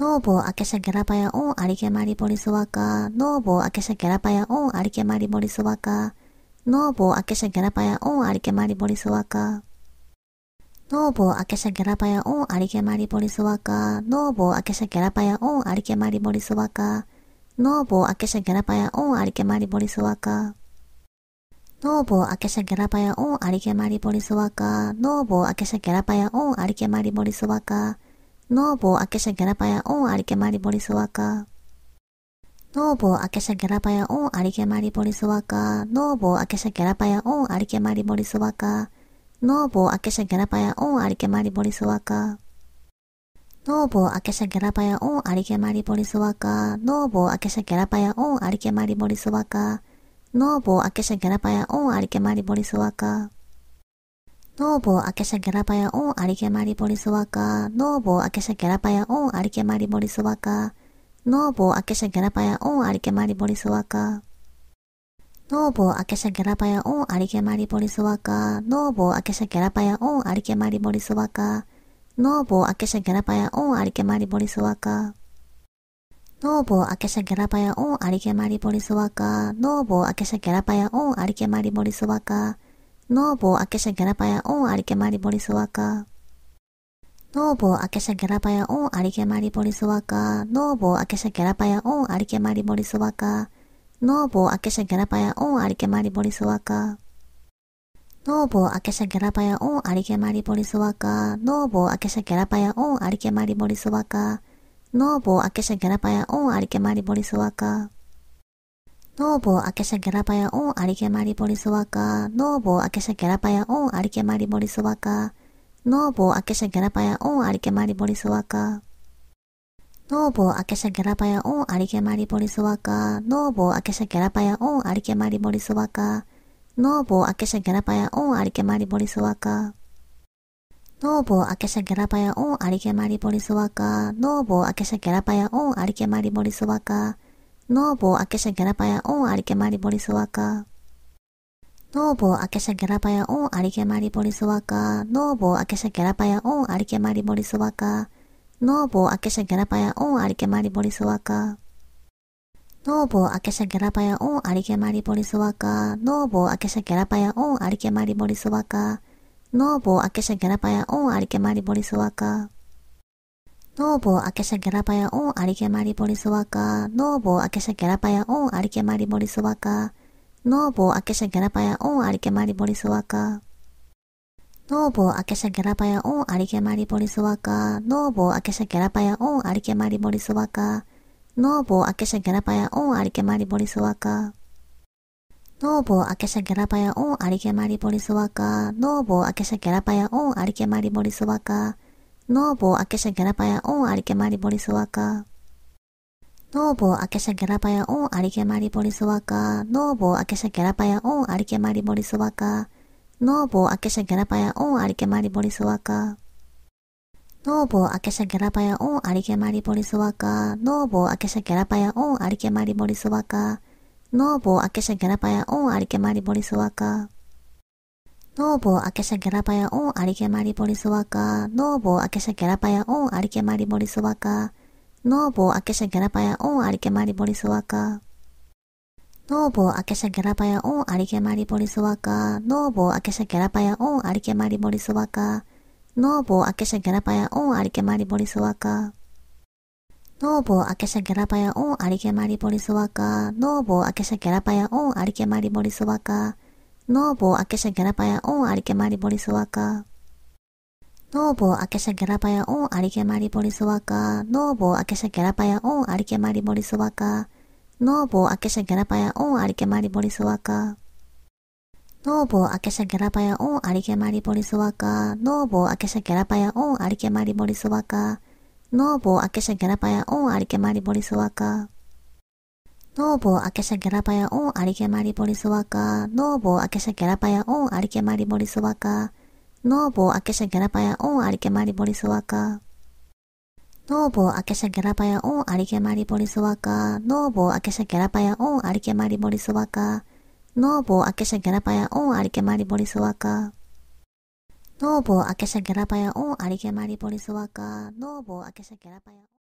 ノーボーアケシャギャラバヤオンアリケマリボリスワカ。ノーボーアケシャギャラバヤオンアリケマリボリスワカ。ノーボーアケシャギャラバヤオンアリケマリボリスワカ。ノーボーアケシャギャラバヤオンアリケマリボリスワカ。ノーボーアケシャギャラバヤオンアリケマリボリスワカ。ノーボーアケシャギャラバヤオンアリケマリボリスワカ。ノーボーアケシャギャラバヤオンアリケマリボリスワカ。ノーボーアケシャギャラバヤオンアリケマリボリスワカ。ノーボーアケシャギャラパ、ヤオンアリケマリボリスワカノーボーアケシャギャラパ、ヤオンアリケマリボリスワカノーボーアケシャギャラパ、ヤオンアリケマリボリスワカノーボーアケシャギャラパ、ヤオンアリケマリボリスワカノーボーアケシャギャラパ、ヤオンアリケマリボリスワカノーボーアケシャギャラパ、ヤオンアリケマリボリスワカノーボーアケシャギャラパ、ヤオンアリケマリボリスワカノーボーアケシャギャラバヤオンアリケマリボリスワカノーボーアケシャゲラバヤオンアリケマリボリスワカノーボーアケシャゲラバヤオンアリケマリボリスワカノーボーアケシャゲラバヤオンアリケマリボリスワカノーボーアケシャゲラバヤオンアリケマリボリスワカノーボーアケシャゲラバヤオンアリケマリボリスワカノーボーアケシャゲラバヤオンアリケマリボリスワカノーボーアケシャゲラバヤオンアリケマリボリスワカノーボーアケシャゲラバヤオンアリケマリボリスワカ Nuovo aquella grabaya on arikemari bolisuaka. Nuovo aquella grabaya on arikemari bolisuaka. Nuovo aquella grabaya on arikemari bolisuaka. Nuovo aquella grabaya on arikemari bolisuaka. Nuovo aquella grabaya on arikemari bolisuaka. Nuovo aquella grabaya on arikemari bolisuaka. Nuovo aquella grabaya on arikemari bolisuaka. ノーボーアケシャギャラバヤオンアリケマリボリスワカ。ノーボーアケシャギャラバヤオンアリケマリボリスワカ。ノーボーアケシャギャラバヤオンアリケマリボリスワカ。ノーボーアケシャギャラバヤオンアリケマリボリスワカ。ノーボーアケシャギャラバヤオンアリケマリボリスワカ。ノーボーアケシャギャラバヤオンアリケマリボリスワカ。ノーボーアケシャギャラバヤオンアリケマリボリスワカ。ノーボーアケシャギャラバヤオンアリケマリボリスワカ。Novo aquella grabaya on arikemari bolisuaka. Novo aquella grabaya on arikemari bolisuaka. Novo aquella grabaya on arikemari bolisuaka. Novo aquella grabaya on arikemari bolisuaka. Novo aquella grabaya on arikemari bolisuaka. Novo aquella grabaya on arikemari bolisuaka. Novo aquella grabaya on arikemari bolisuaka. ノーボーアケシャゲラバヤオンアリケマリボリスワカ。ノーボーアケシャゲラバヤオンアリケマリボリスワカ。ノーボーアケシャゲラバヤオンアリケマリボリスワカ。ノーボーアケシャゲラバヤオンアリケマリボリスワカ。ノーボーアケシャゲラバヤオンアリケマリボリスワカ。ノーボーアケシャゲラバヤオンアリケマリボリスワカ。ノーボーアケシャゲラバヤオンアリケマリボリスワカ。ノーボーアケシャゲラバヤオンアリケマリボリスワカ。Nuovo aquella grabaya on arikemari bolisuaka. Nuovo aquella grabaya on arikemari bolisuaka. Nuovo aquella grabaya on arikemari bolisuaka. Nuovo aquella grabaya on arikemari bolisuaka. Nuovo aquella grabaya on arikemari bolisuaka. Nuovo aquella grabaya on arikemari bolisuaka. Nuovo aquella grabaya on arikemari bolisuaka. ノーボーアケシャゲラバヤオンアリケマリボリスワカ。ノーボーアケシャゲラバヤオンアリケマリボリスワカ。ノーボーアケシャゲラバヤオンアリケマリボリスワカ。ノーボーアケシャゲラバヤオンアリケマリボリスワカ。ノーボーアケシャゲラバヤオンアリケマリボリスワカ。ノーボーアケシャゲラバヤオンアリケマリボリスワカ。ノーボーアケシャゲラバヤオンアリケマリボリスワカ。ノーボーアケシャゲラバヤオンアリケマリボリスワカ。Nuovo aquella grabaya on arikemari bolisuaka. Nuovo aquella grabaya on arikemari bolisuaka. Nuovo aquella grabaya on arikemari bolisuaka. Nuovo aquella grabaya on arikemari bolisuaka. Nuovo aquella grabaya on arikemari bolisuaka. Nuovo aquella grabaya on arikemari bolisuaka. Nuovo aquella grabaya on arikemari bolisuaka. ノーボーアケシャゲラパヤオンアリケマリボリスワカ。ノーボーアケシャゲラパヤオンアリケマリボリスワカ。ノーボーアケシャゲラパヤオンアリケマリボリスワカ。ノーボーアケシャゲラパヤオンアリケマリボリスワカ。ノーボーアケシャゲラパヤオンアリケマリボリスワカ。ノーボーアケシャゲラパヤオンアリケマリボリスワカ。ノーボーアケシャゲラパヤオンアリケマリボリスワカ。ノーボーアケシャゲラパヤオン